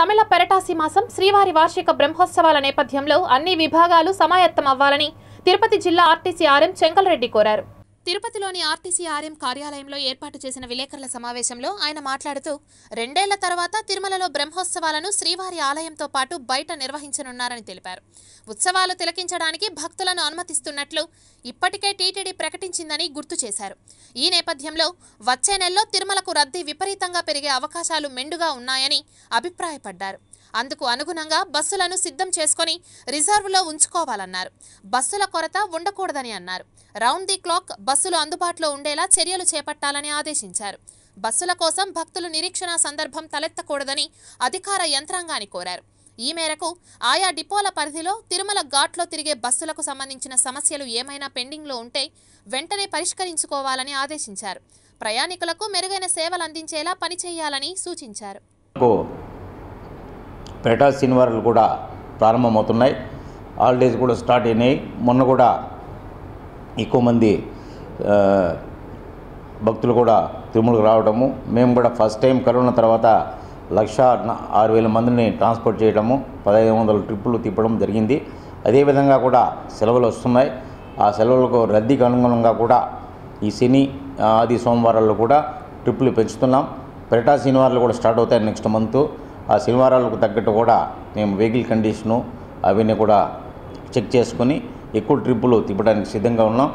తమిళ పెరటాసి మాసం శ్రీవారి వార్షిక బ్రహ్మోత్సవాల నేపథ్యంలో అన్ని విభాగాలు సమాయత్తం అవ్వాలని తిరుపతి జిల్లా ఆర్టీసీ ఆర్ఎం చెంకలరెడ్డి కోరారు తిరుపతిలోని ఆర్టీసీ ఆర్ఎం కార్యాలయంలో ఏర్పాటు చేసిన విలేకరుల సమావేశంలో ఆయన మాట్లాడుతూ రెండేళ్ల తర్వాత తిరుమలలో బ్రహ్మోత్సవాలను శ్రీవారి ఆలయంతో పాటు బయట నిర్వహించనున్నారని తెలిపారు ఉత్సవాలు తిలకించడానికి భక్తులను అనుమతిస్తున్నట్లు ఇప్పటికే టీటీడీ ప్రకటించిందని గుర్తు చేశారు ఈ నేపథ్యంలో వచ్చే నెలలో తిరుమలకు రద్దీ విపరీతంగా పెరిగే అవకాశాలు మెండుగా ఉన్నాయని అభిప్రాయపడ్డారు అందుకు అనుగుణంగా బస్సులను సిద్ధం చేసుకుని రిజర్వ్లో ఉంచుకోవాలన్నారు బస్సుల కొరత ఉండకూడదని అన్నారు రౌండ్ ది క్లాక్ బస్సులు అందుబాటులో ఉండేలా చర్యలు చేపట్టాలని ఆదేశించారు బస్సుల కోసం భక్తులు నిరీక్షణ సందర్భం తలెత్తకూడదని అధికార యంత్రాంగాన్ని కోరారు ఈ మేరకు ఆయా డిపోల పరిధిలో తిరుమల ఘాట్లో తిరిగే బస్సులకు సంబంధించిన సమస్యలు ఏమైనా పెండింగ్లో ఉంటే వెంటనే పరిష్కరించుకోవాలని ఆదేశించారు ప్రయాణికులకు మెరుగైన సేవలు అందించేలా పనిచేయాలని సూచించారు పేటా శనివారాలు కూడా ప్రారంభమవుతున్నాయి హాలిడేస్ కూడా స్టార్ట్ అయినాయి మొన్న కూడా ఎక్కువ మంది భక్తులు కూడా తిరుమలకు రావడము మేము కూడా ఫస్ట్ టైం కరోనా తర్వాత లక్ష ఆరు వేల మందిని ట్రాన్స్పోర్ట్ చేయడము పదహైదు వందల ట్రిప్పులు తిప్పడం జరిగింది అదేవిధంగా కూడా సెలవులు వస్తున్నాయి ఆ సెలవులకు రద్దీకి అనుగుణంగా కూడా ఈ శని ఆది సోమవారాల్లో కూడా ట్రిప్పులు పెంచుతున్నాం పెరటా శనివారాలు కూడా స్టార్ట్ అవుతాయి నెక్స్ట్ మంత్ ఆ శనివారాలకు తగ్గట్టు కూడా మేము వెహికల్ కండిషను అవన్నీ కూడా చెక్ చేసుకుని ఎక్కువ ట్రిప్పులు తిప్పడానికి సిద్ధంగా ఉన్నాం